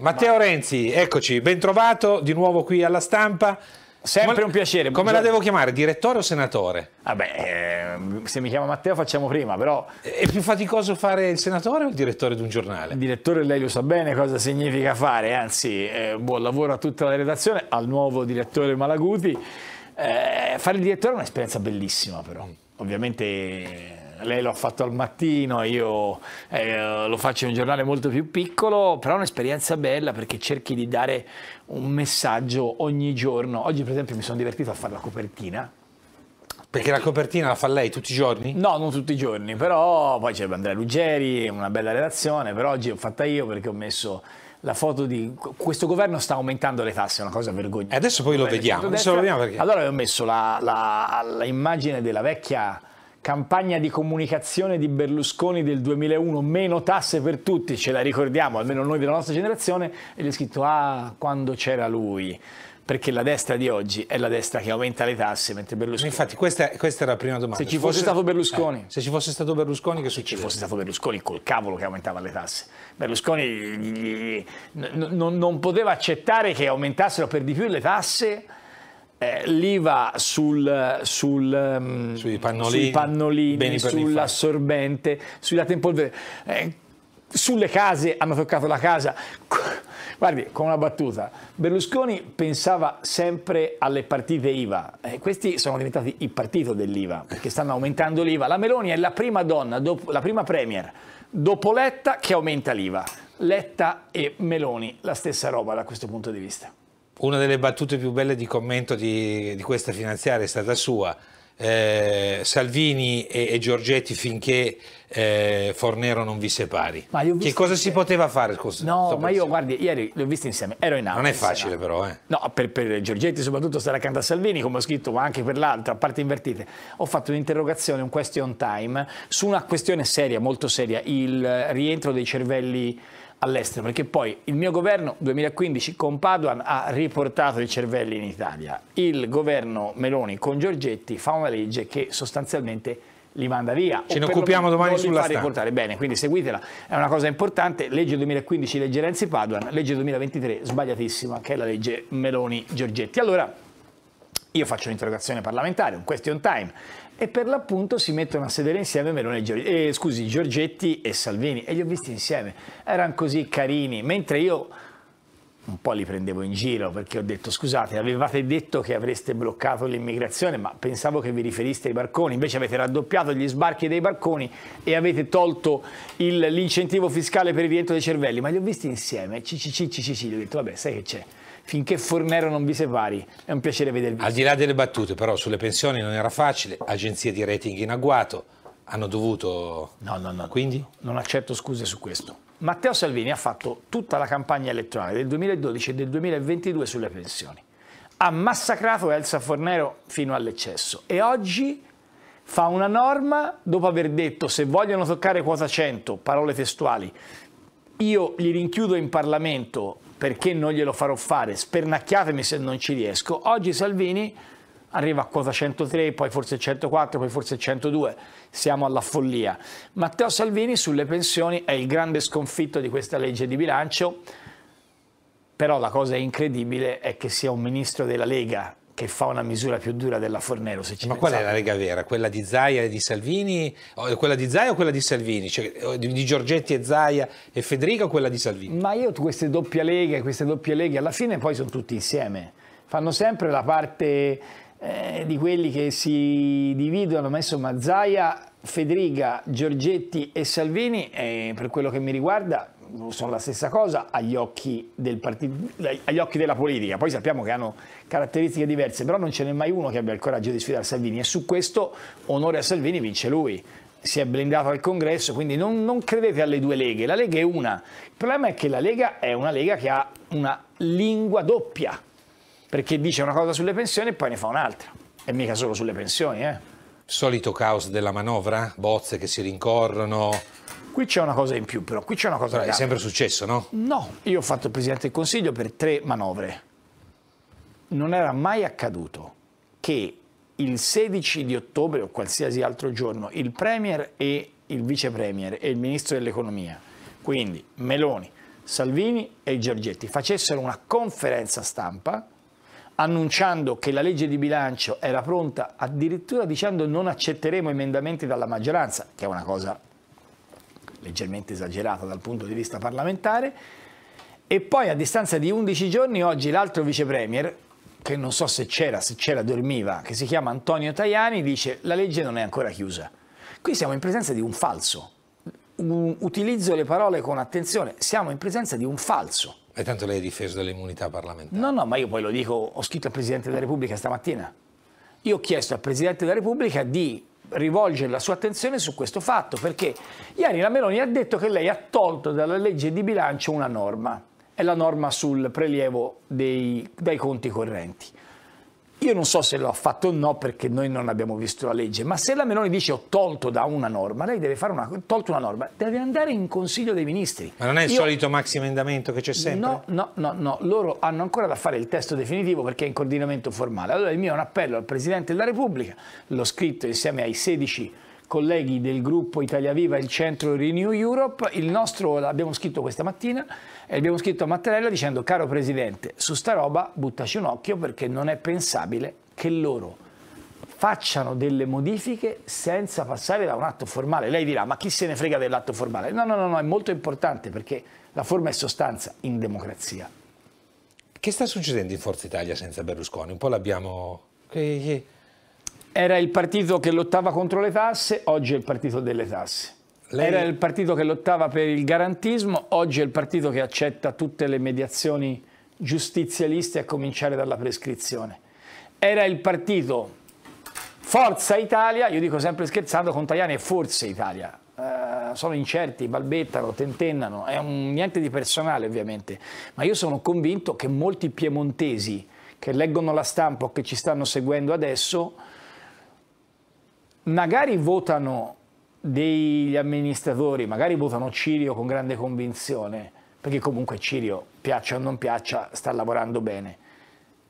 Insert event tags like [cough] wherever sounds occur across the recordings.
Matteo Renzi, eccoci, bentrovato di nuovo qui alla stampa. Sempre come, un piacere. Come la devo chiamare? Direttore o senatore? Vabbè, ah eh, se mi chiama Matteo facciamo prima, però... È più faticoso fare il senatore o il direttore di un giornale? Il direttore lei lo sa bene cosa significa fare, anzi eh, buon lavoro a tutta la redazione, al nuovo direttore Malaguti. Eh, fare il direttore è un'esperienza bellissima però, mm. ovviamente lei l'ha fatto al mattino, io eh, lo faccio in un giornale molto più piccolo, però è un'esperienza bella perché cerchi di dare un messaggio ogni giorno. Oggi per esempio mi sono divertito a fare la copertina, perché la copertina la fa lei tutti i giorni? No, non tutti i giorni, però poi c'è Andrea Ruggeri, una bella relazione, però oggi l'ho fatta io perché ho messo la foto di questo governo sta aumentando le tasse, è una cosa vergognosa. E adesso poi lo vediamo, adesso lo vediamo perché. Allora ho messo l'immagine della vecchia campagna di comunicazione di Berlusconi del 2001, meno tasse per tutti, ce la ricordiamo, almeno noi della nostra generazione, e gli è scritto, ah, quando c'era lui perché la destra di oggi è la destra che aumenta le tasse, mentre Berlusconi... Infatti questa, questa è la prima domanda. Se ci fosse, fosse stato Berlusconi... Eh, se ci fosse stato Berlusconi, che succede? Se ci fosse stato Berlusconi, col cavolo che aumentava le tasse. Berlusconi non poteva accettare che aumentassero per di più le tasse eh, l'IVA sul, sul, ehm, sui pannolini, sui pannolini sull'assorbente, sulla tempolvere. Eh, sulle case hanno toccato la casa. [laughs] Guardi, con una battuta, Berlusconi pensava sempre alle partite IVA, eh, questi sono diventati il partito dell'IVA, perché stanno aumentando l'IVA. La Meloni è la prima donna, dopo, la prima premier, dopo Letta, che aumenta l'IVA. Letta e Meloni, la stessa roba da questo punto di vista. Una delle battute più belle di commento di, di questa finanziaria è stata sua. Eh, Salvini e, e, Giorgetti finché eh, Fornero non vi separi. che cosa si poteva fare? Cos- no, ma io guardi, ieri li ho visti insieme, ero in aula. Non è facile però, eh. No, per, per, Giorgetti soprattutto stare accanto a Salvini, come ho scritto, ma anche per l'altra, a parte invertite. Ho fatto un'interrogazione, un question time, su una questione seria, molto seria, il rientro dei cervelli all'estero, perché poi il mio governo 2015 con Paduan ha riportato i cervelli in Italia, il governo Meloni con Giorgetti fa una legge che sostanzialmente li manda via. Ce ne occupiamo domani sulla stampa. Riportare. Bene, quindi seguitela, è una cosa importante, legge 2015 legge Renzi Paduan, legge 2023 sbagliatissima che è la legge Meloni Giorgetti. Allora io faccio un'interrogazione parlamentare, un question time, e per l'appunto si mettono a sedere insieme Meloni, eh, scusi, Giorgetti e Salvini e li ho visti insieme, erano così carini, mentre io un po' li prendevo in giro perché ho detto scusate avevate detto che avreste bloccato l'immigrazione ma pensavo che vi riferiste ai barconi invece avete raddoppiato gli sbarchi dei barconi e avete tolto l'incentivo fiscale per il rientro dei cervelli ma li ho visti insieme cicicicicici gli ho detto vabbè sai che c'è finché Fornero non vi separi. È un piacere vedervi. Al di là delle battute, però, sulle pensioni non era facile, agenzie di rating in agguato, hanno dovuto... No, no, no. Quindi? Non accetto scuse su questo. Matteo Salvini ha fatto tutta la campagna elettorale del 2012 e del 2022 sulle pensioni. Ha massacrato Elsa Fornero fino all'eccesso e oggi fa una norma dopo aver detto se vogliono toccare quota 100, parole testuali, io li rinchiudo in Parlamento perché non glielo farò fare? Spernacchiatemi se non ci riesco. Oggi Salvini arriva a quota 103, poi forse 104, poi forse 102, siamo alla follia. Matteo Salvini sulle pensioni è il grande sconfitto di questa legge di bilancio, però la cosa incredibile è che sia un ministro della Lega che fa una misura più dura della Fornero. Se ci Ma qual è la lega vera? Quella di Zaia e di Salvini? Quella di Zaia o quella di Salvini? Cioè, di Giorgetti e Zaia e Federica o quella di Salvini? Ma io queste doppie leghe, queste doppie leghe, alla fine poi sono tutti insieme. Fanno sempre la parte eh, di quelli che si dividono, ma insomma Zaia, Federica, Giorgetti e Salvini, eh, per quello che mi riguarda, sono la stessa cosa agli occhi, del partito, agli occhi della politica, poi sappiamo che hanno caratteristiche diverse, però non ce n'è mai uno che abbia il coraggio di sfidare Salvini e su questo onore a Salvini vince lui, si è blindato al congresso, quindi non, non, credete alle due leghe, la Lega è una. Il problema è che la Lega è una Lega che ha una lingua doppia, perché dice una cosa sulle pensioni e poi ne fa un'altra, e mica solo sulle pensioni. Eh. Solito caos della manovra, bozze che si rincorrono. Qui c'è una cosa in più però, qui c'è una cosa... Però è sempre successo, no? No, io ho fatto il Presidente del Consiglio per tre manovre. Non era mai accaduto che il 16 di ottobre o qualsiasi altro giorno il Premier e il Vice Premier e il Ministro dell'Economia, quindi Meloni, Salvini e Giorgetti, facessero una conferenza stampa annunciando che la legge di bilancio era pronta, addirittura dicendo non accetteremo emendamenti dalla maggioranza, che è una cosa leggermente esagerata dal punto di vista parlamentare, e poi a distanza di 11 giorni oggi l'altro vicepremier, che non so se c'era, se c'era dormiva, che si chiama Antonio Tajani, dice la legge non è ancora chiusa. Qui siamo in presenza di un falso. Utilizzo le parole con attenzione, siamo in presenza di un falso. E tanto lei ha difeso dell'immunità parlamentare. No, no, ma io poi lo dico, ho scritto al Presidente della Repubblica stamattina. Io ho chiesto al Presidente della Repubblica di rivolgere la sua attenzione su questo fatto, perché ieri la Meloni ha detto che lei ha tolto dalla legge di bilancio una norma, è la norma sul prelievo dei, dai conti correnti. Io non so se lo fatto o no perché noi non abbiamo visto la legge, ma se la Meloni dice ho tolto da una norma, lei deve fare una, tolto una norma, deve andare in Consiglio dei Ministri. Ma non è il Io, solito maxi emendamento che c'è sempre? No, no, no, no, loro hanno ancora da fare il testo definitivo perché è in coordinamento formale. Allora il mio è un appello al Presidente della Repubblica, l'ho scritto insieme ai 16 colleghi del gruppo Italia Viva il centro Renew Europe, il nostro l'abbiamo scritto questa mattina e abbiamo scritto a Mattarella dicendo caro Presidente, su sta roba buttaci un occhio perché non è pensabile che loro facciano delle modifiche senza passare da un atto formale. Lei dirà, ma chi se ne frega dell'atto formale? No, no, no, no, è molto importante perché la forma è sostanza in democrazia. Che sta succedendo in Forza Italia senza Berlusconi? Un po' l'abbiamo... Era il partito che lottava contro le tasse, oggi è il partito delle tasse. Lei... Era il partito che lottava per il garantismo, oggi è il partito che accetta tutte le mediazioni giustizialiste a cominciare dalla prescrizione. Era il partito Forza Italia, io dico sempre scherzando, con Tajani è Forza Italia. Uh, sono incerti, balbettano, tentennano, è un, niente di personale ovviamente, ma io sono convinto che molti piemontesi che leggono la stampa o che ci stanno seguendo adesso magari votano degli amministratori, magari votano Cirio con grande convinzione, perché comunque Cirio, piaccia o non piaccia, sta lavorando bene,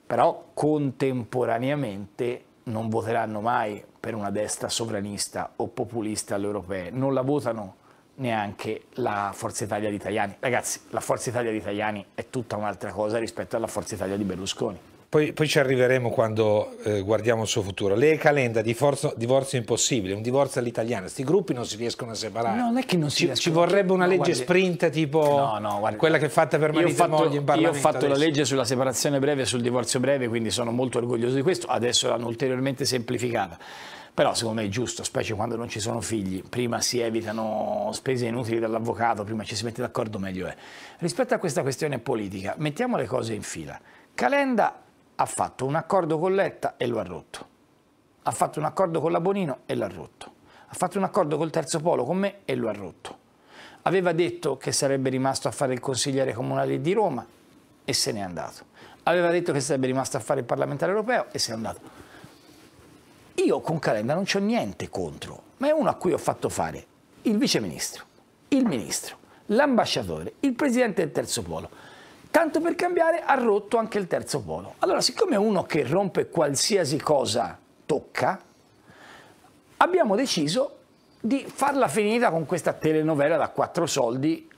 però contemporaneamente non voteranno mai per una destra sovranista o populista alle europee, non la votano neanche la Forza Italia di Italiani. Ragazzi, la Forza Italia di Italiani è tutta un'altra cosa rispetto alla Forza Italia di Berlusconi. Poi, poi ci arriveremo quando eh, guardiamo il suo futuro. Lei e Calenda, divorzio, divorzio impossibile, un divorzio all'italiana. Questi gruppi non si riescono a separare. No, non è che non si ci, ci vorrebbe una no, legge guardi, sprint tipo no, no, guardi, quella che è fatta per marito fatto, e moglie in Parlamento. Io ho fatto adesso. la legge sulla separazione breve e sul divorzio breve, quindi sono molto orgoglioso di questo. Adesso l'hanno ulteriormente semplificata però secondo me è giusto, specie quando non ci sono figli, prima si evitano spese inutili dall'avvocato, prima ci si mette d'accordo meglio è. Rispetto a questa questione politica, mettiamo le cose in fila. Calenda ha fatto un accordo con Letta e lo ha rotto. Ha fatto un accordo con la Bonino e l'ha rotto. Ha fatto un accordo col Terzo Polo con me e lo ha rotto. Aveva detto che sarebbe rimasto a fare il consigliere comunale di Roma e se n'è andato. Aveva detto che sarebbe rimasto a fare il parlamentare europeo e se n'è andato. Io con Calenda non c'ho niente contro, ma è uno a cui ho fatto fare il viceministro, il ministro, l'ambasciatore, il presidente del Terzo Polo tanto per cambiare ha rotto anche il terzo polo. Allora, siccome è uno che rompe qualsiasi cosa tocca, abbiamo deciso di farla finita con questa telenovela da quattro soldi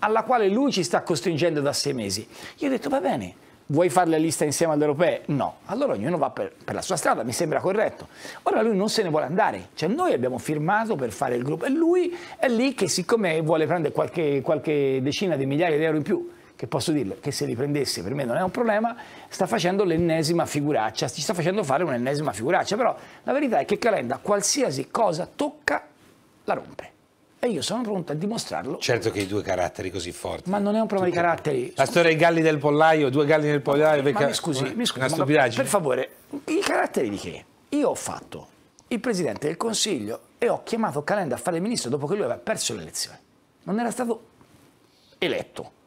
alla quale lui ci sta costringendo da sei mesi. Io ho detto, va bene, vuoi fare la lista insieme alle europee? No, allora ognuno va per, per, la sua strada, mi sembra corretto. Ora lui non se ne vuole andare, cioè noi abbiamo firmato per fare il gruppo e lui è lì che siccome vuole prendere qualche, qualche decina di migliaia di euro in più che posso dirle che se li prendesse per me non è un problema, sta facendo l'ennesima figuraccia, ci sta facendo fare un'ennesima figuraccia, però la verità è che Calenda qualsiasi cosa tocca la rompe. E io sono pronto a dimostrarlo. Certo che i due caratteri così forti. Ma non è un problema di caratteri. La storia dei galli del pollaio, due galli nel pollaio. Ma, mi scusi, una, mi scusi. Una stupidaggine. Per favore, i caratteri di che? Io ho fatto il Presidente del Consiglio e ho chiamato Calenda a fare il Ministro dopo che lui aveva perso le elezioni. Non era stato eletto.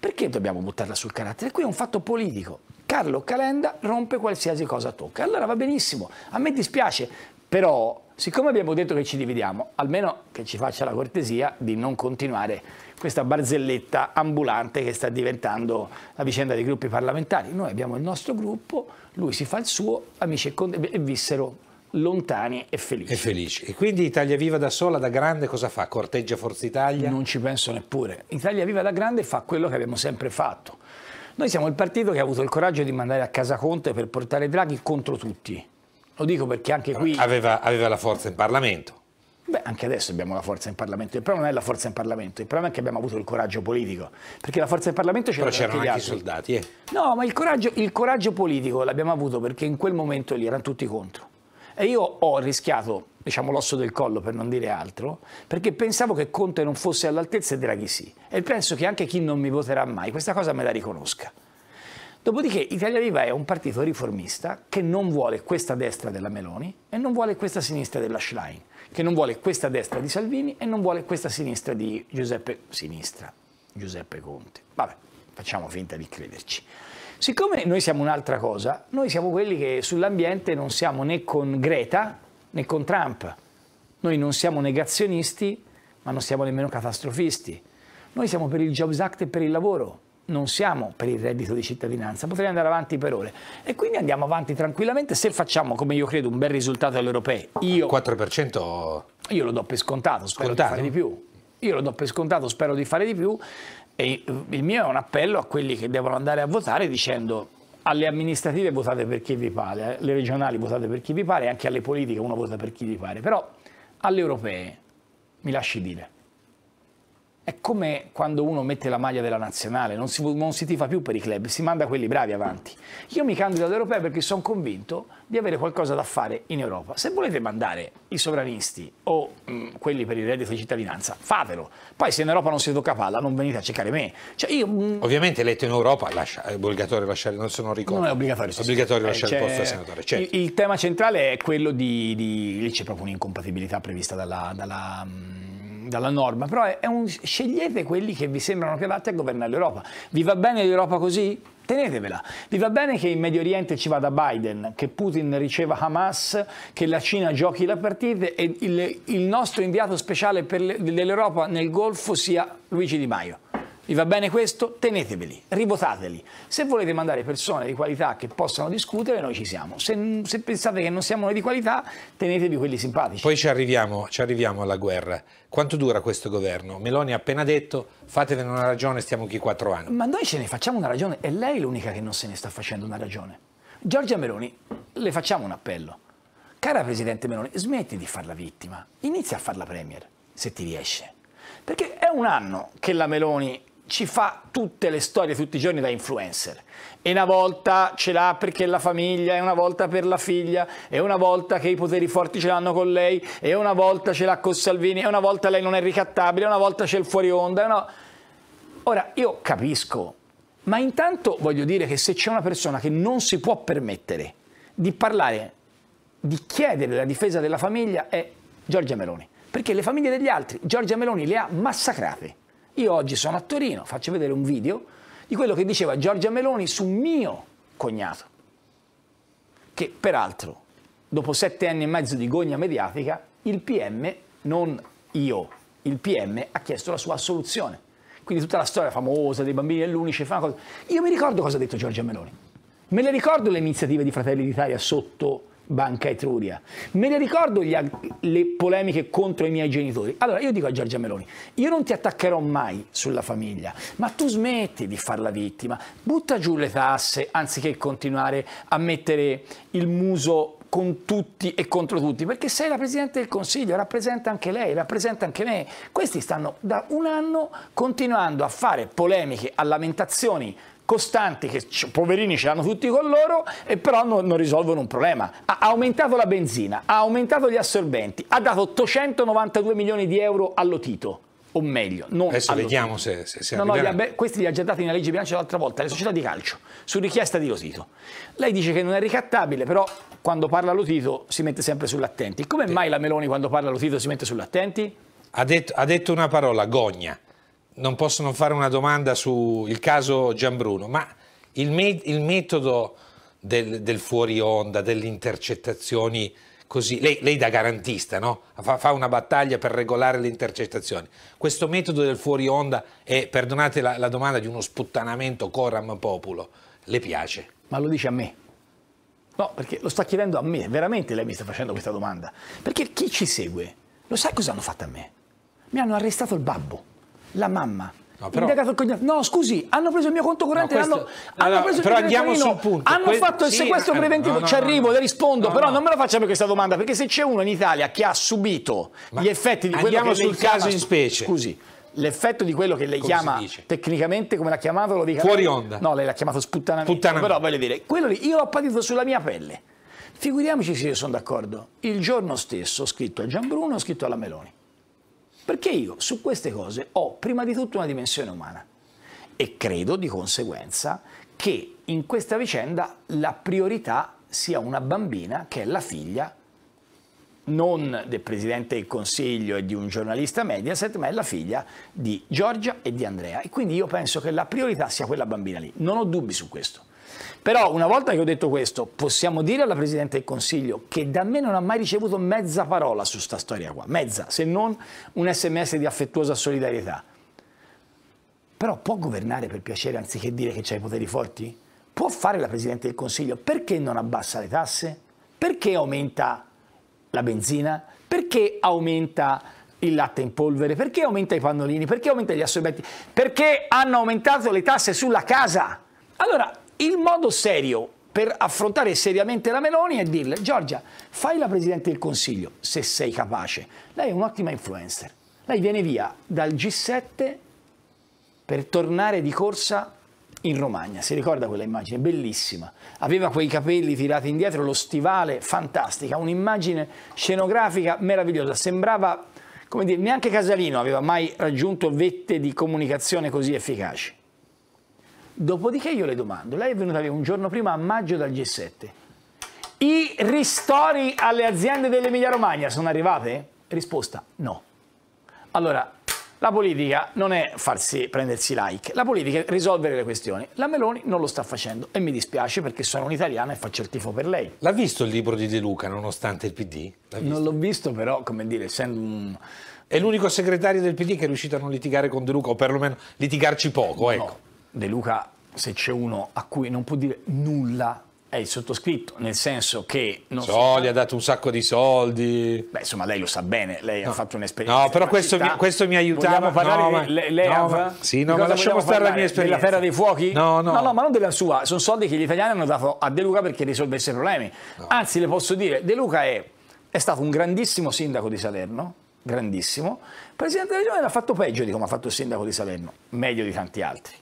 Perché dobbiamo buttarla sul carattere? Qui è un fatto politico. Carlo Calenda rompe qualsiasi cosa tocca. Allora va benissimo, a me dispiace, però siccome abbiamo detto che ci dividiamo, almeno che ci faccia la cortesia di non continuare questa barzelletta ambulante che sta diventando la vicenda dei gruppi parlamentari. Noi abbiamo il nostro gruppo, lui si fa il suo, amici e, e vissero lontani e felici. e felici. E quindi Italia Viva da sola, da grande, cosa fa? Corteggia Forza Italia? Non ci penso neppure. Italia Viva da grande fa quello che abbiamo sempre fatto. Noi siamo il partito che ha avuto il coraggio di mandare a casa Conte per portare Draghi contro tutti. Lo dico perché anche qui... Aveva, aveva la forza in Parlamento. Beh, anche adesso abbiamo la forza in Parlamento. Il problema non è la forza in Parlamento, il problema è che abbiamo avuto il coraggio politico. Perché la forza in Parlamento c'era. Però c'erano anche, anche i soldati, eh. No, ma il coraggio, il coraggio politico l'abbiamo avuto perché in quel momento lì erano tutti contro. E io ho rischiato, diciamo, l'osso del collo per non dire altro, perché pensavo che Conte non fosse all'altezza e Draghi sì. E penso che anche chi non mi voterà mai questa cosa me la riconosca. Dopodiché Italia Viva è un partito riformista che non vuole questa destra della Meloni e non vuole questa sinistra della Schlein, che non vuole questa destra di Salvini e non vuole questa sinistra di Giuseppe, sinistra, Giuseppe Conte. Vabbè, facciamo finta di crederci. Siccome noi siamo un'altra cosa, noi siamo quelli che sull'ambiente non siamo né con Greta né con Trump. Noi non siamo negazionisti, ma non siamo nemmeno catastrofisti. Noi siamo per il Jobs Act e per il lavoro, non siamo per il reddito di cittadinanza. Potrei andare avanti per ore. E quindi andiamo avanti tranquillamente se facciamo, come io credo, un bel risultato all'europeo. Io, 4%... io lo do per scontato, spero Scontato. di fare di più. Io lo do per scontato, spero di fare di più, e il mio è un appello a quelli che devono andare a votare dicendo alle amministrative votate per chi vi pare, alle eh, regionali votate per chi vi pare, anche alle politiche uno vota per chi vi pare, però alle europee mi lasci dire. È come quando uno mette la maglia della nazionale, non si, non si tifa più per i club, si manda quelli bravi avanti. Io mi candido ad perché sono convinto di avere qualcosa da fare in Europa. Se volete mandare i sovranisti o mh, mm, quelli per il reddito di cittadinanza, fatelo. Poi se in Europa non si tocca palla, non venite a cercare me. Cioè, io, mh... Mm, Ovviamente eletto in Europa lascia, è obbligatorio lasciare, non sono ricordo. Non è obbligatorio. Sì, è obbligatorio sì, eh, lasciare il posto al senatore. Certo. Il, il, tema centrale è quello di, di... lì c'è proprio un'incompatibilità prevista dalla, dalla mm, dalla norma, però è, è un, scegliete quelli che vi sembrano che credati a governare l'Europa. Vi va bene l'Europa così? tenetevela. Vi va bene che in Medio Oriente ci vada Biden, che Putin riceva Hamas, che la Cina giochi la partita e il, il nostro inviato speciale per dell'Europa nel Golfo sia Luigi Di Maio. Vi va bene questo? Teneteveli, ribotateli. Se volete mandare persone di qualità che possano discutere, noi ci siamo. Se, se pensate che non siamo noi di qualità, tenetevi quelli simpatici. Poi ci arriviamo, ci arriviamo alla guerra. Quanto dura questo governo? Meloni ha appena detto fatevene una ragione, stiamo qui quattro anni. Ma noi ce ne facciamo una ragione, è lei l'unica che non se ne sta facendo una ragione. Giorgia Meloni, le facciamo un appello. Cara Presidente Meloni, smetti di farla vittima, inizia a farla Premier, se ti riesce. Perché è un anno che la Meloni ci fa tutte le storie tutti i giorni da influencer. E una volta ce l'ha perché la famiglia, e una volta per la figlia, e una volta che i poteri forti ce l'hanno con lei, e una volta ce l'ha con Salvini, e una volta lei non è ricattabile, e una volta c'è il fuori onda. Una... Ora, io capisco, ma intanto voglio dire che se c'è una persona che non si può permettere di parlare, di chiedere la difesa della famiglia, è Giorgia Meloni. Perché le famiglie degli altri, Giorgia Meloni le ha massacrate. Io oggi sono a Torino, faccio vedere un video di quello che diceva Giorgia Meloni su mio cognato, che peraltro, dopo sette anni e mezzo di gogna mediatica, il PM, non io, il PM ha chiesto la sua assoluzione. Quindi tutta la storia famosa dei bambini dell'Unice fa Io mi ricordo cosa ha detto Giorgia Meloni. Me le ricordo le iniziative di Fratelli d'Italia sotto Banca Etruria. Me ne ricordo gli, le polemiche contro i miei genitori. Allora io dico a Giorgia Meloni, io non ti attaccherò mai sulla famiglia, ma tu smetti di farla vittima, butta giù le tasse anziché continuare a mettere il muso con tutti e contro tutti, perché sei la Presidente del Consiglio, rappresenta anche lei, rappresenta anche me. Questi stanno da un anno continuando a fare polemiche, a lamentazioni costanti che poverini ce l'hanno tutti con loro e però non, non risolvono un problema. Ha aumentato la benzina, ha aumentato gli assorbenti, ha dato 892 milioni di euro all'Otito o meglio, non adesso vediamo se, se, se no, no, li questi li ha già dati nella legge bilancio l'altra volta, alle società di calcio, su richiesta di Lotito. Lei dice che non è ricattabile, però quando parla Lotito si mette sempre sull'attenti. Come De mai la Meloni quando parla Lotito si mette sull'attenti? Ha ha detto una parola, gogna non posso non fare una domanda sul caso Gianbruno, ma il, me il metodo del, del, fuori onda, delle intercettazioni, così, lei, lei da garantista no? fa, fa, una battaglia per regolare le intercettazioni. Questo metodo del fuori onda è, perdonate la, la domanda, di uno sputtanamento coram populo, le piace? Ma lo dice a me. No, perché lo sta chiedendo a me, veramente lei mi sta facendo questa domanda. Perché chi ci segue lo sa cosa hanno fatto a me? Mi hanno arrestato il babbo la mamma. No, però... indagato il cognato. No, scusi, hanno preso il mio conto corrente, no, questo... hanno, hanno allora, preso però il andiamo sul punto. Hanno questo... fatto il sequestro sì, eh, preventivo. No, no, ci arrivo, le rispondo, però non me la facciamo questa domanda, perché se c'è uno in Italia che ha subito Ma gli effetti di quello che Andiamo sul caso chiama... in specie. Scusi. L'effetto di quello che lei come chiama tecnicamente, come l'ha chiamato, lo dica. Fuori onda. No, lei l'ha chiamato sputtanamento. sputtanamento. Però voglio dire, quello lì io l'ho patito sulla mia pelle. Figuriamoci se io sono d'accordo. Il giorno stesso ho scritto a Gianbruno, ho scritto alla Meloni perché io su queste cose ho prima di tutto una dimensione umana e credo di conseguenza che in questa vicenda la priorità sia una bambina che è la figlia non del Presidente del Consiglio e di un giornalista Mediaset, ma è la figlia di Giorgia e di Andrea. E quindi io penso che la priorità sia quella bambina lì. Non ho dubbi su questo. Però una volta che ho detto questo, possiamo dire alla Presidente del Consiglio che da me non ha mai ricevuto mezza parola su sta storia qua, mezza, se non un sms di affettuosa solidarietà. Però può governare per piacere anziché dire che c'ha i poteri forti? Può fare la Presidente del Consiglio? Perché non abbassa le tasse? Perché aumenta la benzina? Perché aumenta il latte in polvere? Perché aumenta i pannolini? Perché aumenta gli assorbenti? Perché hanno aumentato le tasse sulla casa? Allora, il modo serio per affrontare seriamente la Meloni è dirle Giorgia, fai la Presidente del Consiglio, se sei capace. Lei è un'ottima influencer. Lei viene via dal G7 per tornare di corsa in Romagna, si ricorda quella immagine, bellissima. Aveva quei capelli tirati indietro, lo stivale, fantastica, un'immagine scenografica meravigliosa. Sembrava, come dire, neanche Casalino aveva mai raggiunto vette di comunicazione così efficaci. Dopodiché io le domando, lei è venuta via un giorno prima a maggio dal G7. I ristori alle aziende dell'Emilia Romagna sono arrivate? Risposta no. Allora, la politica non è farsi prendersi like, la politica è risolvere le questioni. La Meloni non lo sta facendo e mi dispiace perché sono un'italiana e faccio il tifo per lei. L'ha visto il libro di De Luca nonostante il PD? Non l'ho visto però, come dire, essendo un... È l'unico segretario del PD che è riuscito a non litigare con De Luca, o perlomeno litigarci poco, ecco. No, De Luca se c'è uno a cui non può dire nulla è il sottoscritto, nel senso che... Non Soli, so... ha dato un sacco di soldi... Beh, insomma, lei lo sa bene, lei no. ha fatto un'esperienza... No, però questo mi, questo mi, aiutava... Vogliamo parlare no, ma... lei, lei no, ma... Sì, no, ma lasciamo stare la mia esperienza. Della Ferra dei Fuochi? No, no. No, ma non della sua. Sono soldi che gli italiani hanno dato a De Luca perché risolvesse i problemi. Anzi, le posso dire, De Luca è, è stato un grandissimo sindaco di Salerno, grandissimo. Presidente della Regione l'ha fatto peggio di come ha fatto il sindaco di Salerno, meglio di tanti altri.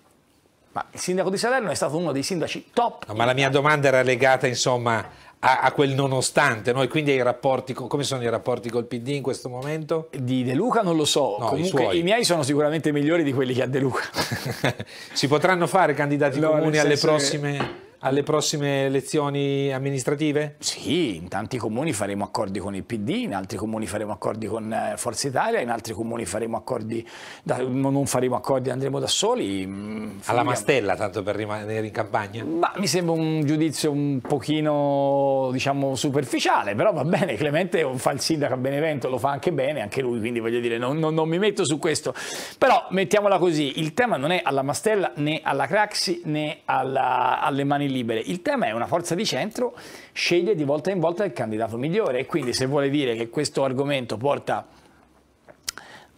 Ma il sindaco di Salerno è stato uno dei sindaci top. No, ma la mia domanda era legata insomma a, a quel nonostante, no? quindi ai rapporti, come sono i rapporti col PD in questo momento? Di De Luca non lo so, no, comunque i, i, miei sono sicuramente migliori di quelli che ha De Luca. [laughs] si potranno fare candidati no, comuni alle prossime... Che alle prossime elezioni amministrative? Sì, in tanti comuni faremo accordi con il PD, in altri comuni faremo accordi con eh, Forza Italia, in altri comuni faremo accordi, da, non faremo accordi, andremo da soli. Mm, alla mastella, tanto per rimanere in campagna? Ma mi sembra un giudizio un pochino, diciamo, superficiale, però va bene, Clemente fa il sindaco a Benevento, lo fa anche bene, anche lui, quindi voglio dire, non, non, non mi metto su questo. Però, mettiamola così, il tema non è alla mastella né alla Craxi né alla, alle manifestazioni elezioni libere. Il tema è una forza di centro sceglie di volta in volta il candidato migliore e quindi se vuole dire che questo argomento porta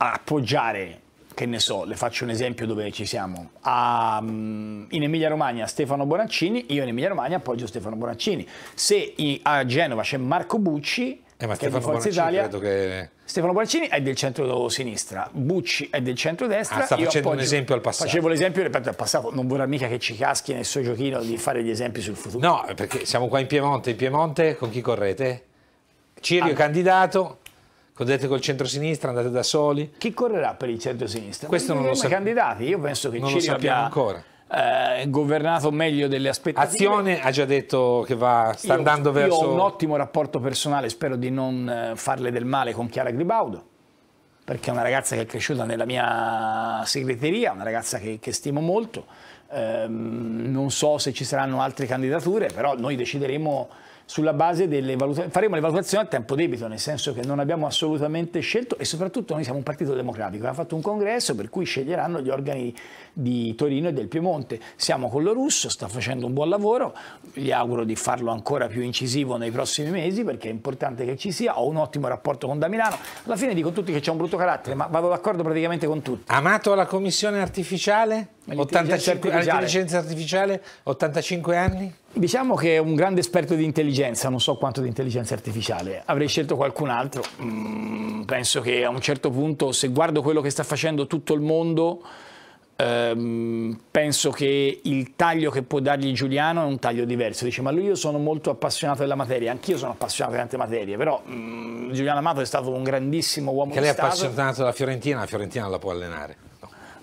a appoggiare che ne so, le faccio un esempio dove ci siamo, a, mm, in Emilia Romagna Stefano Bonaccini, io in Emilia Romagna appoggio Stefano Bonaccini, se a Genova c'è Marco Bucci, eh, ma Stefano Forza Bonaccini Italia, credo che Stefano Barcini è del centro-sinistra, Bucci è del centro-destra. Ah, sta facendo un esempio al passato. Facevo l'esempio ripeto, al passato, non vorrà mica che ci caschi nel suo giochino di fare gli esempi sul futuro. No, eh, perché siamo qua in Piemonte, in Piemonte con chi correte? Cirio ah. candidato, correte col centro-sinistra, andate da soli. Chi correrà per il centro-sinistra? Questo non, non lo sappiamo. candidati, io penso che non Cirio lo sappiamo abbia... ancora eh, governato meglio delle aspettative. Azione ha già detto che va, sta io, andando verso... Io ho un ottimo rapporto personale, spero di non eh, farle del male con Chiara Gribaudo, perché è una ragazza che è cresciuta nella mia segreteria, una ragazza che, che stimo molto. Eh, non so se ci saranno altre candidature, però noi decideremo sulla base delle valutazioni, faremo le valutazioni a tempo debito, nel senso che non abbiamo assolutamente scelto e soprattutto noi siamo un partito democratico che ha fatto un congresso per cui sceglieranno gli organi di Torino e del Piemonte. Siamo con lo russo, sta facendo un buon lavoro, gli auguro di farlo ancora più incisivo nei prossimi mesi perché è importante che ci sia, ho un ottimo rapporto con da Milano, alla fine dico a tutti che c'è un brutto carattere, ma vado d'accordo praticamente con tutti. Amato la commissione artificiale? 85, artificiale. Intelligenza artificiale, 85 anni? Diciamo che è un grande esperto di intelligenza, non so quanto di intelligenza artificiale. Avrei scelto qualcun altro. Mm, penso che a un certo punto, se guardo quello che sta facendo tutto il mondo, ehm, penso che il taglio che può dargli Giuliano è un taglio diverso. Dice, ma lui io sono molto appassionato della materia, anch'io sono appassionato di tante materie, però mm, Giuliano Amato è stato un grandissimo uomo di Stato. Che lei è appassionato della Fiorentina, la Fiorentina la può allenare.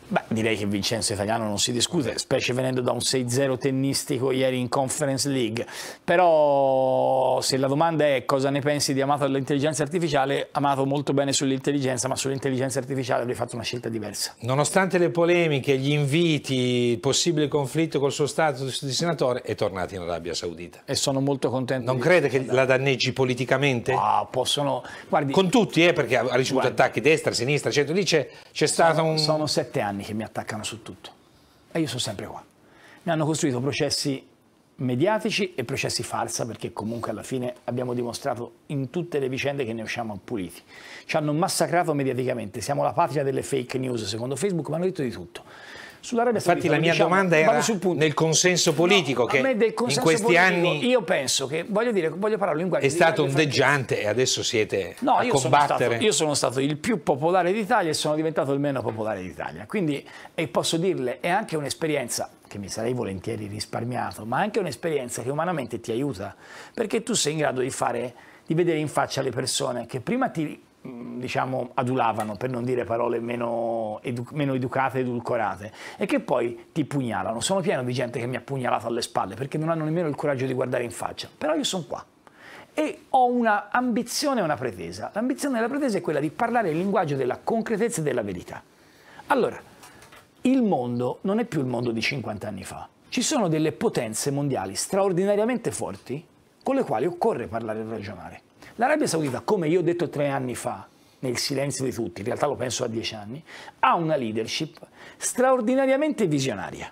Beh, direi che Vincenzo Italiano non si discute, specie venendo da un 6-0 tennistico ieri in Conference League. Però se la domanda è cosa ne pensi di Amato dell'intelligenza artificiale, Amato molto bene sull'intelligenza, ma sull'intelligenza artificiale avrei fatto una scelta diversa. Nonostante le polemiche, gli inviti, il possibile conflitto col suo status di senatore, è tornato in Arabia Saudita. E sono molto contento. Non crede che la danneggi politicamente? Ah, no, possono... Guardi, Con tutti, eh, perché ha ricevuto guardi, attacchi destra, sinistra, centro. Lì c'è stato un... Sono sette anni anni che mi attaccano su tutto e io sono sempre qua. Mi hanno costruito processi mediatici e processi farsa perché comunque alla fine abbiamo dimostrato in tutte le vicende che ne usciamo puliti. Ci hanno massacrato mediaticamente, siamo la patria delle fake news secondo Facebook, ma hanno detto di tutto. Sull'Arabia Infatti la mia diciamo, domanda era nel consenso politico no, che consenso in questi politico, anni... Io penso che, voglio dire, voglio parlare in È stato un deggiante e adesso siete no, a io combattere... Sono stato, io sono stato il più popolare d'Italia e sono diventato il meno popolare d'Italia. Quindi, e posso dirle, è anche un'esperienza che mi sarei volentieri risparmiato, ma anche un'esperienza che umanamente ti aiuta, perché tu sei in grado di fare di vedere in faccia le persone che prima ti Mm, diciamo, adulavano, per non dire parole meno, edu meno educate, edulcorate, e che poi ti pugnalano. Sono pieno di gente che mi ha pugnalato alle spalle perché non hanno nemmeno il coraggio di guardare in faccia. Però io sono qua e ho un'ambizione e una pretesa. L'ambizione e la pretesa è quella di parlare il linguaggio della concretezza e della verità. Allora, il mondo non è più il mondo di 50 anni fa. Ci sono delle potenze mondiali straordinariamente forti con le quali occorre parlare e ragionare. L'Arabia Saudita, come io ho detto tre anni fa, nel silenzio di tutti, in realtà lo penso a dieci anni, ha una leadership straordinariamente visionaria.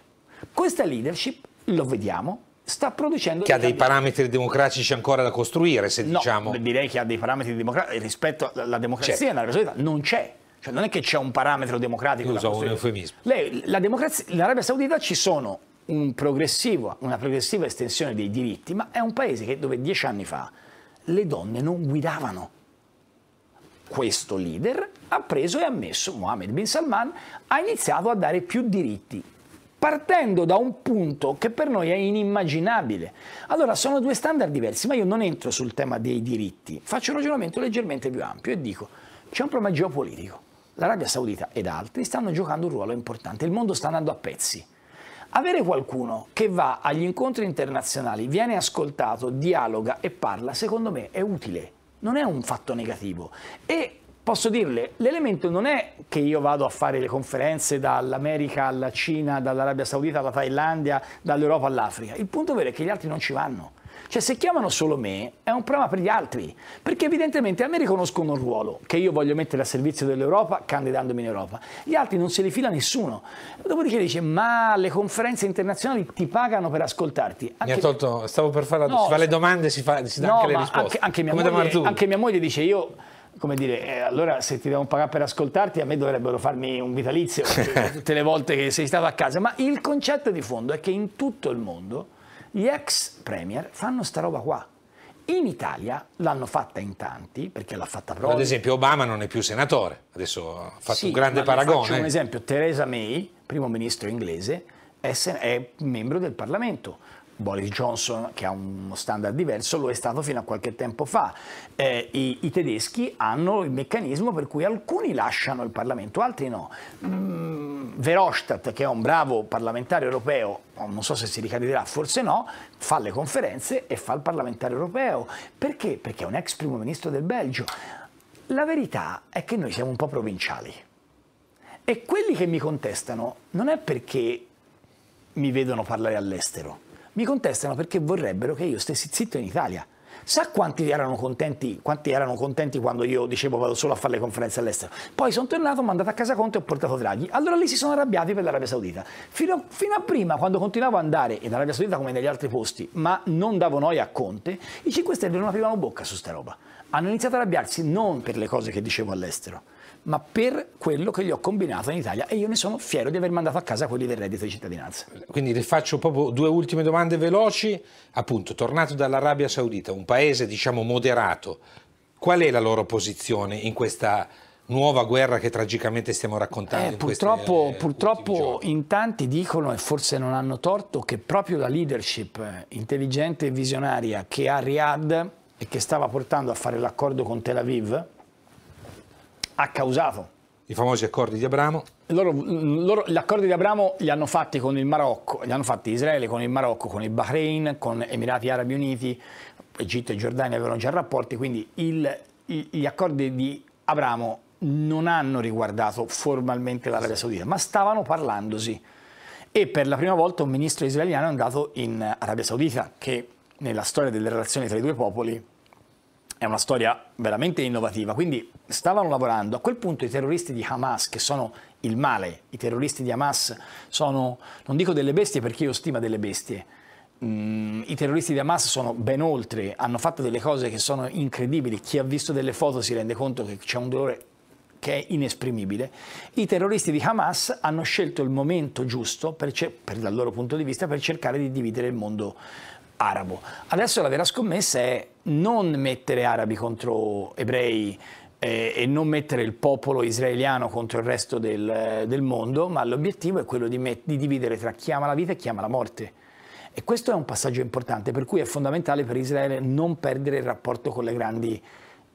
Questa leadership, lo vediamo, sta producendo... Che ha dei parametri democratici ancora da costruire, se no, diciamo... direi che ha dei parametri democratici rispetto alla democrazia nell'Arabia Saudita, non c'è. Cioè non è che c'è un parametro democratico. Io usavo un eufemismo. Lei, la democrazia, nell'Arabia Saudita ci sono un una progressiva estensione dei diritti, ma è un paese che dove dieci anni fa le donne non guidavano. Questo leader ha preso e ammesso, Mohammed bin Salman, ha iniziato a dare più diritti, partendo da un punto che per noi è inimmaginabile. Allora sono due standard diversi, ma io non entro sul tema dei diritti, faccio un ragionamento leggermente più ampio e dico, c'è un problema geopolitico. L'Arabia Saudita ed altri stanno giocando un ruolo importante, il mondo sta andando a pezzi avere qualcuno che va agli incontri internazionali, viene ascoltato, dialoga e parla, secondo me è utile, non è un fatto negativo. E posso dirle, l'elemento non è che io vado a fare le conferenze dall'America alla Cina, dall'Arabia Saudita alla Thailandia, dall'Europa all'Africa. Il punto vero è che gli altri non ci vanno. Cioè se chiamano solo me è un problema per gli altri, perché evidentemente a me riconoscono un ruolo che io voglio mettere a servizio dell'Europa candidandomi in Europa. Gli altri non se li fila nessuno. Dopodiché dice ma le conferenze internazionali ti pagano per ascoltarti. Anche... Mi ha tolto, stavo per fare la... No, si fa le domande, si, fa, si dà no, anche le risposte. Anche, anche, mia moglie, anche mia moglie dice io come dire, eh, allora se ti devono pagare per ascoltarti, a me dovrebbero farmi un vitalizio [laughs] tutte le volte che sei stato a casa. Ma il concetto di fondo è che in tutto il mondo gli ex premier fanno sta roba qua. In Italia l'hanno fatta in tanti, perché l'ha fatta proprio. Ad esempio Obama non è più senatore, adesso ha fatto sì, un grande paragone. Faccio un esempio, Theresa May, primo ministro inglese, è, è membro del Parlamento. Boris Johnson, che ha uno standard diverso, lo è stato fino a qualche tempo fa. Eh, i, i, tedeschi hanno il meccanismo per cui alcuni lasciano il Parlamento, altri no. Mm, Verhofstadt, che è un bravo parlamentare europeo, oh, non so se si ricandiderà, forse no, fa le conferenze e fa il parlamentare europeo. Perché? Perché è un ex primo ministro del Belgio. La verità è che noi siamo un po' provinciali. E quelli che mi contestano non è perché mi vedono parlare all'estero, mi contestano perché vorrebbero che io stessi zitto in Italia. Sa quanti erano contenti, quanti erano contenti quando io dicevo vado solo a fare le conferenze all'estero? Poi sono tornato, ho mandato a casa Conte e ho portato Draghi. Allora lì si sono arrabbiati per l'Arabia Saudita. Fino a, fino a prima, quando continuavo ad andare in Arabia Saudita come negli altri posti, ma non davo noia a Conte, i 5 Stelle non aprivano bocca su sta roba. Hanno iniziato ad arrabbiarsi non per le cose che dicevo all'estero, ma per quello che gli ho combinato in Italia e io ne sono fiero di aver mandato a casa quelli del reddito di cittadinanza. Quindi le faccio proprio due ultime domande veloci. Appunto, tornato dall'Arabia Saudita, un paese diciamo moderato, qual è la loro posizione in questa nuova guerra che tragicamente stiamo raccontando. Eh, purtroppo, in, purtroppo in tanti dicono, e forse non hanno torto, che proprio la leadership intelligente e visionaria che ha Riyadh e che stava portando a fare l'accordo con Tel Aviv, ha causato. I famosi accordi di Abramo? Loro, loro, gli accordi di Abramo li hanno fatti con il Marocco, li hanno fatti Israele con il Marocco, con il Bahrain, con Emirati Arabi Uniti, Egitto e Giordania avevano già rapporti, quindi il, gli accordi di Abramo non hanno riguardato formalmente l'Arabia Saudita, ma stavano parlandosi. E per la prima volta un ministro israeliano è andato in Arabia Saudita, che nella storia delle relazioni tra i due popoli è una storia veramente innovativa, quindi stavano lavorando. A quel punto i terroristi di Hamas, che sono il male, i terroristi di Hamas sono, non dico delle bestie perché io stima delle bestie, mm, i terroristi di Hamas sono ben oltre, hanno fatto delle cose che sono incredibili, chi ha visto delle foto si rende conto che c'è un dolore che è inesprimibile, i terroristi di Hamas hanno scelto il momento giusto, per, per, dal loro punto di vista, per cercare di dividere il mondo arabo. Adesso la vera scommessa è non mettere arabi contro ebrei eh, e non mettere il popolo israeliano contro il resto del, eh, del mondo, ma l'obiettivo è quello di, di dividere tra chi ama la vita e chi ama la morte. E questo è un passaggio importante, per cui è fondamentale per Israele non perdere il rapporto con le grandi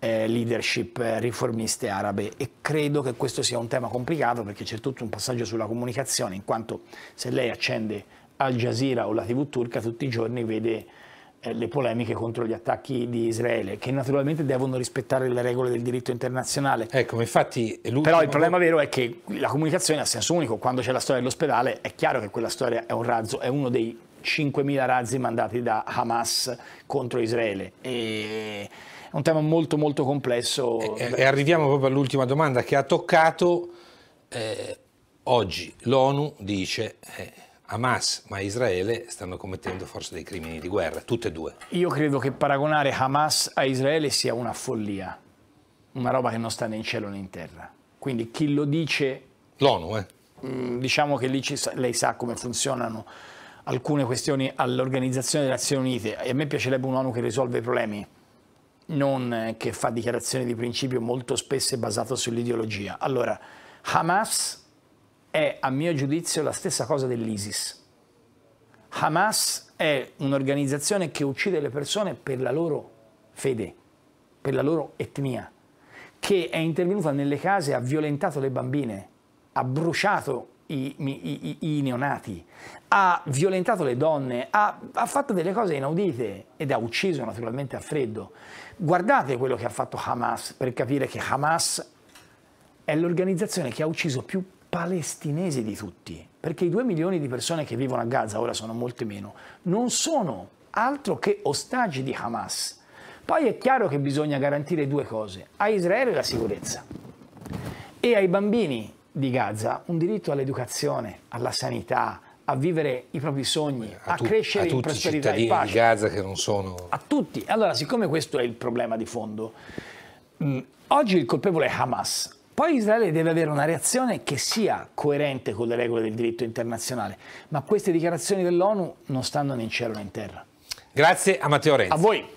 eh, leadership eh, riformiste arabe e credo che questo sia un tema complicato perché c'è tutto un passaggio sulla comunicazione, in quanto se lei accende al Jazeera o la TV turca tutti i giorni vede eh, le polemiche contro gli attacchi di Israele, che naturalmente devono rispettare le regole del diritto internazionale. Ecco, infatti Però il problema vero è che la comunicazione a senso unico, quando c'è la storia dell'ospedale, è chiaro che quella storia è un razzo, è uno dei 5.000 razzi mandati da Hamas contro Israele. E è un tema molto molto complesso. E, e arriviamo proprio all'ultima domanda che ha toccato eh, oggi. L'ONU dice... Eh, Hamas ma Israele stanno commettendo forse dei crimini di guerra, tutte e due. Io credo che paragonare Hamas a Israele sia una follia, una roba che non sta né in cielo né in terra. Quindi chi lo dice... L'ONU, eh? Mm, diciamo che lì sa, lei sa come funzionano alcune questioni all'Organizzazione delle Nazioni Unite e a me piacerebbe un'ONU che risolve i problemi, non che fa dichiarazioni di principio molto spesse basate sull'ideologia. Allora, Hamas è a mio giudizio la stessa cosa dell'ISIS. Hamas è un'organizzazione che uccide le persone per la loro fede, per la loro etnia, che è intervenuta nelle case, ha violentato le bambine, ha bruciato i, i, i, i neonati, ha violentato le donne, ha, ha fatto delle cose inaudite ed ha ucciso naturalmente a freddo. Guardate quello che ha fatto Hamas per capire che Hamas è l'organizzazione che ha ucciso più palestinese di tutti, perché i due milioni di persone che vivono a Gaza, ora sono molte meno, non sono altro che ostaggi di Hamas. Poi è chiaro che bisogna garantire due cose, a Israele la sicurezza e ai bambini di Gaza un diritto all'educazione, alla sanità, a vivere i propri sogni, a, a tu, crescere a in prosperità e pace. di Gaza che non sono... A tutti. Allora, siccome questo è il problema di fondo, mh, mm, oggi il colpevole è Hamas, poi Israele deve avere una reazione che sia coerente con le regole del diritto internazionale, ma queste dichiarazioni dell'ONU non stanno né in cielo né in terra. Grazie a Matteo Renzi. A voi.